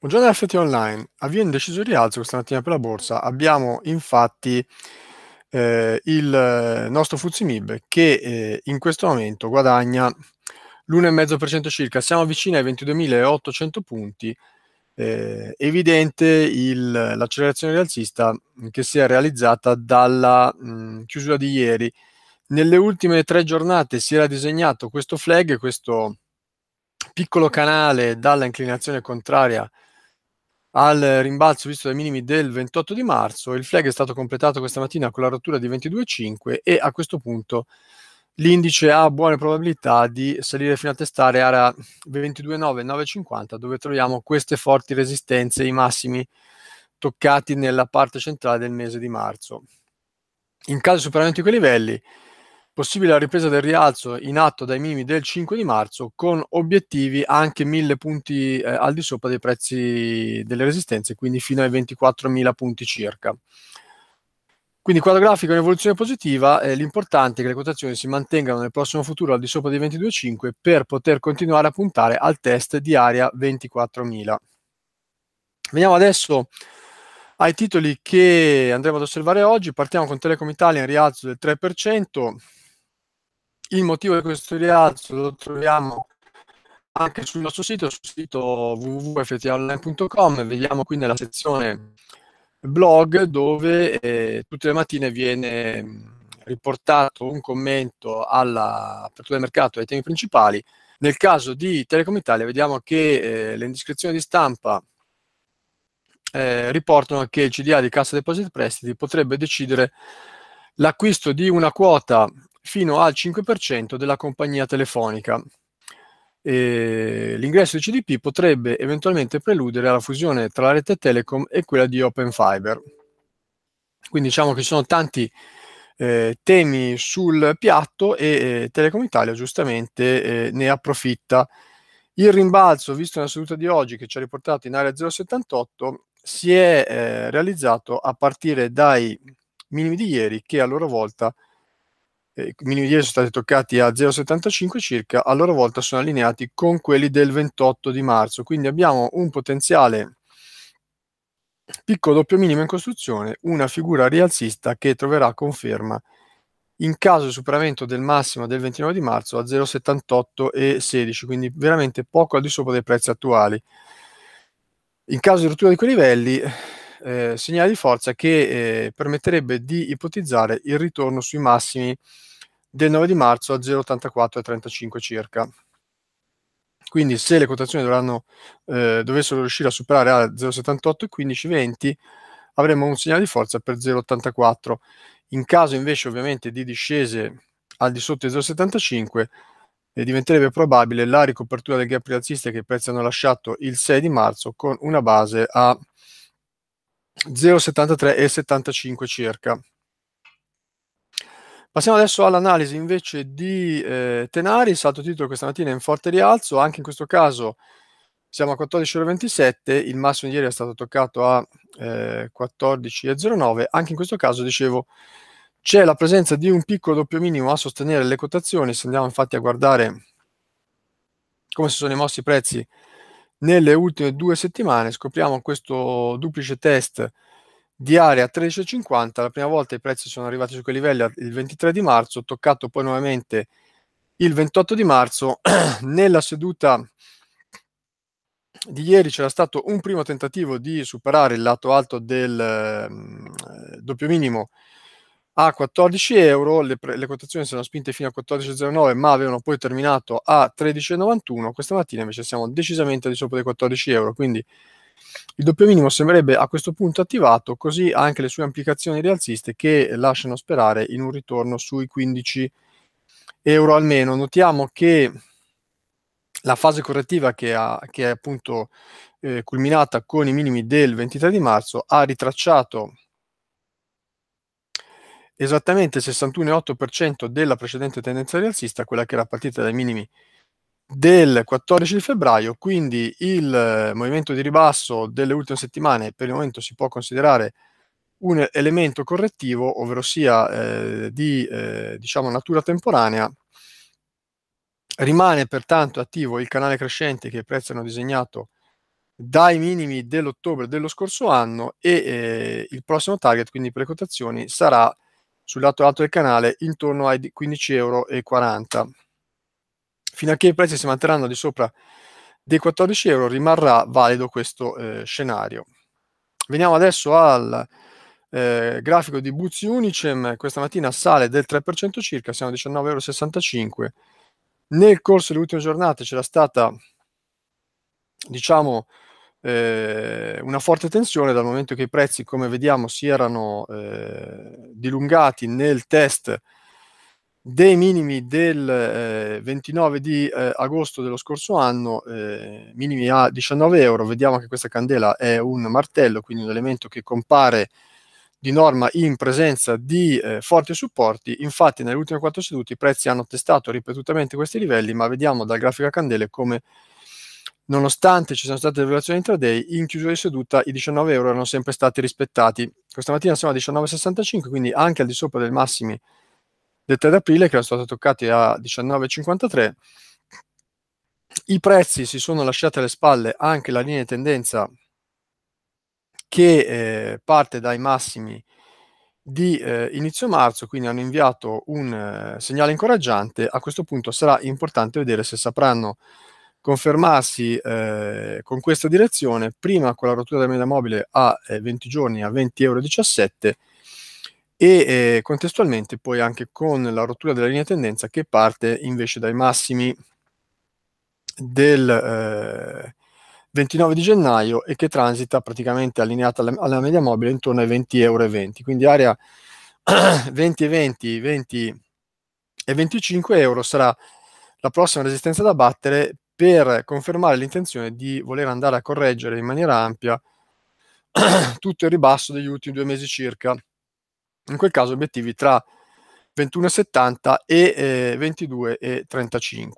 Buongiorno FT Online, avviene un deciso rialzo questa mattina per la borsa. Abbiamo infatti eh, il nostro Fuzimib che eh, in questo momento guadagna l'1,5% circa, siamo vicini ai 22.800 punti. Eh, evidente il, l'accelerazione rialzista che si è realizzata dalla mh, chiusura di ieri. Nelle ultime tre giornate si era disegnato questo flag, questo piccolo canale dalla inclinazione contraria al rimbalzo visto dai minimi del 28 di marzo. Il flag è stato completato questa mattina con la rottura di 22,5 e a questo punto l'indice ha buone probabilità di salire fino a testare area 22,9-9,50 dove troviamo queste forti resistenze, i massimi toccati nella parte centrale del mese di marzo. In caso di superamento di quei livelli, possibile la ripresa del rialzo in atto dai minimi del 5 di marzo con obiettivi anche 1000 punti eh, al di sopra dei prezzi delle resistenze, quindi fino ai 24.000 punti circa. Quindi quadro grafico in evoluzione positiva, eh, l'importante è che le quotazioni si mantengano nel prossimo futuro al di sopra dei 22,5 per poter continuare a puntare al test di area 24.000. Veniamo adesso ai titoli che andremo ad osservare oggi. Partiamo con Telecom Italia in rialzo del 3%, il motivo di questo rialzo lo troviamo anche sul nostro sito, sul sito www.ftonline.com, vediamo qui nella sezione blog dove eh, tutte le mattine viene mm, riportato un commento all'apertura del mercato e ai temi principali. Nel caso di Telecom Italia vediamo che eh, le indiscrezioni di stampa eh, riportano che il CDA di Cassa Depositi e Prestiti potrebbe decidere l'acquisto di una quota fino al 5% della compagnia telefonica. E l'ingresso di CDP potrebbe eventualmente preludere alla fusione tra la rete Telecom e quella di Open Fiber. Quindi diciamo che ci sono tanti eh, temi sul piatto e eh, Telecom Italia giustamente eh, ne approfitta. Il rimbalzo, visto nella seduta di oggi che ci ha riportato in area 078, si è eh, realizzato a partire dai minimi di ieri che a loro volta eh, minimi di 10 sono stati toccati a 0,75 circa, a loro volta sono allineati con quelli del 28 di marzo, quindi abbiamo un potenziale piccolo doppio minimo in costruzione, una figura rialzista che troverà conferma in caso di superamento del massimo del 29 di marzo a 0,78 e 16, quindi veramente poco al di sopra dei prezzi attuali. In caso di rottura di quei livelli, eh, segnale di forza che eh, permetterebbe di ipotizzare il ritorno sui massimi del 9 di marzo a 0,84,35 circa. Quindi se le quotazioni dovranno, eh, dovessero riuscire a superare a 0,78,15,20 avremo un segnale di forza per 0,84. In caso invece ovviamente di discese al di sotto di 0,75 eh, diventerebbe probabile la ricopertura del gap rialzista che i prezzi hanno lasciato il 6 di marzo con una base a 0,73 e 75 circa. Passiamo adesso all'analisi invece di eh, Tenari, il salto titolo questa mattina è in forte rialzo, anche in questo caso siamo a 14,27€, il massimo di ieri è stato toccato a eh, 14,09€, anche in questo caso dicevo c'è la presenza di un piccolo doppio minimo a sostenere le quotazioni, se andiamo infatti a guardare come si sono mossi i prezzi nelle ultime due settimane scopriamo questo duplice test di area 13,50, la prima volta i prezzi sono arrivati su quei livelli il 23 di marzo, toccato poi nuovamente il 28 di marzo, nella seduta di ieri c'era stato un primo tentativo di superare il lato alto del mm, eh, doppio minimo a 14 euro, le, pre- le quotazioni si erano spinte fino a 14,09 ma avevano poi terminato a 13,91, questa mattina invece siamo decisamente di sopra dei 14 euro, quindi il doppio minimo sembrerebbe a questo punto attivato, così anche le sue implicazioni rialziste che lasciano sperare in un ritorno sui 15 euro almeno. Notiamo che la fase correttiva che, ha, che è appunto eh, culminata con i minimi del 23 di marzo ha ritracciato esattamente il 61,8% della precedente tendenza rialzista, quella che era partita dai minimi del 14 di febbraio, quindi il eh, movimento di ribasso delle ultime settimane per il momento si può considerare un elemento correttivo, ovvero sia eh, di eh, diciamo natura temporanea. Rimane pertanto attivo il canale crescente che i prezzi hanno disegnato dai minimi dell'ottobre dello scorso anno e eh, il prossimo target, quindi per le quotazioni, sarà sul lato alto del canale intorno ai 15,40 euro. Fino a che i prezzi si manterranno di sopra dei 14 euro rimarrà valido questo eh, scenario. Veniamo adesso al eh, grafico di Buzzi Unicem, questa mattina sale del 3% circa, siamo a 19,65 euro. Nel corso delle ultime giornate c'era stata, diciamo, eh, una forte tensione dal momento che i prezzi, come vediamo, si erano eh, dilungati nel test dei minimi del eh, 29 di eh, agosto dello scorso anno, eh, minimi a 19 euro. Vediamo che questa candela è un martello, quindi un elemento che compare di norma in presenza di eh, forti supporti, infatti nelle ultime quattro sedute i prezzi hanno testato ripetutamente questi livelli, ma vediamo dal grafico a candele come Nonostante ci siano state violazioni intraday, in chiusura di seduta i 19 euro erano sempre stati rispettati. Questa mattina siamo a 19,65, quindi anche al di sopra dei massimi del 3 aprile, che erano stati toccati a 19,53. I prezzi si sono lasciati alle spalle anche la linea di tendenza che eh, parte dai massimi di eh, inizio marzo, quindi hanno inviato un eh, segnale incoraggiante. A questo punto sarà importante vedere se sapranno confermarsi eh, con questa direzione, prima con la rottura della media mobile a eh, 20 giorni a 20,17 euro e eh, contestualmente poi anche con la rottura della linea tendenza che parte invece dai massimi del 29 eh, di gennaio e che transita praticamente allineata alla, alla media mobile intorno ai 20,20 euro, quindi area 20 20, 20 e 25 euro sarà la prossima resistenza da battere per confermare l'intenzione di voler andare a correggere in maniera ampia tutto il ribasso degli ultimi due mesi circa. In quel caso obiettivi tra 21,70 e eh, 22,35.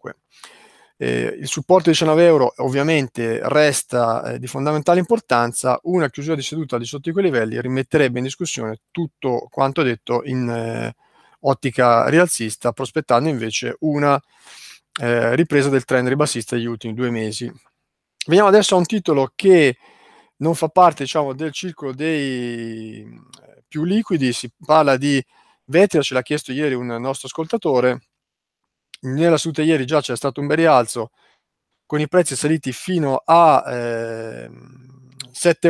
Eh, il supporto di 19 euro ovviamente resta eh, di fondamentale importanza, una chiusura di seduta di sotto quei livelli rimetterebbe in discussione tutto quanto detto in eh, ottica rialzista, prospettando invece una eh, ripresa del trend ribassista degli ultimi due mesi. Veniamo adesso a un titolo che non fa parte diciamo, del circolo dei eh, più liquidi, si parla di Vetria, ce l'ha chiesto ieri un nostro ascoltatore, nella seduta ieri già c'è stato un bel rialzo con i prezzi saliti fino a ehm, eh, 7,82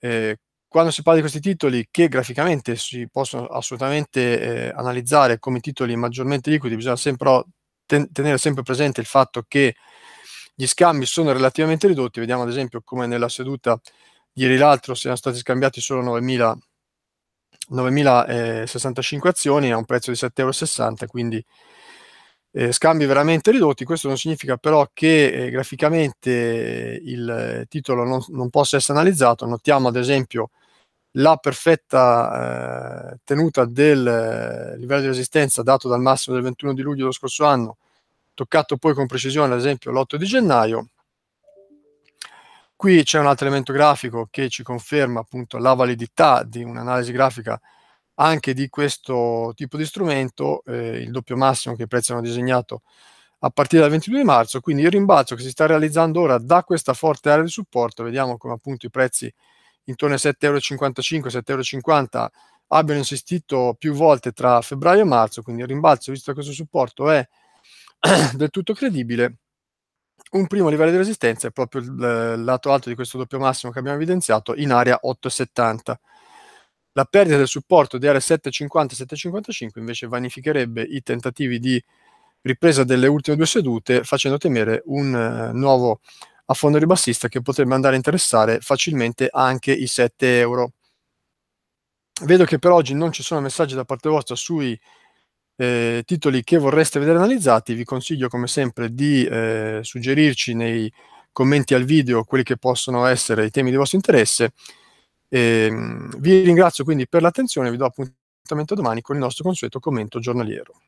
euro. quando si parla di questi titoli che graficamente si possono assolutamente eh, analizzare come titoli maggiormente liquidi, bisogna sempre ten- tenere sempre presente il fatto che gli scambi sono relativamente ridotti, vediamo ad esempio come nella seduta di ieri l'altro siano stati scambiati solo 9.000 9.065 eh, azioni a un prezzo di 7,60 euro, quindi eh, scambi veramente ridotti. Questo non significa però che eh, graficamente il eh, titolo non, non, possa essere analizzato. Notiamo ad esempio la perfetta eh, tenuta del eh, livello di resistenza dato dal massimo del 21 di luglio dello scorso anno, toccato poi con precisione ad esempio l'8 di gennaio. Qui c'è un altro elemento grafico che ci conferma appunto la validità di un'analisi grafica anche di questo tipo di strumento, eh, il doppio massimo che i prezzi hanno disegnato a partire dal 22 di marzo, quindi il rimbalzo che si sta realizzando ora da questa forte area di supporto, vediamo come appunto i prezzi intorno ai 7,55 7,50 euro abbiano insistito più volte tra febbraio e marzo, quindi il rimbalzo visto che questo supporto è del tutto credibile. Un primo livello di resistenza è proprio il lato alto di questo doppio massimo che abbiamo evidenziato in area 8,70. La perdita del supporto di area 7,50-7,55 invece vanificherebbe i tentativi di ripresa delle ultime due sedute facendo temere un uh, nuovo a fondo ribassista che potrebbe andare a interessare facilmente anche i 7 euro. Vedo che per oggi non ci sono messaggi da parte vostra sui eh, titoli che vorreste vedere analizzati. Vi consiglio come sempre di eh, suggerirci nei commenti al video quelli che possono essere i temi di vostro interesse. E, ehm, vi ringrazio quindi per l'attenzione, vi do appuntamento domani con il nostro consueto commento giornaliero.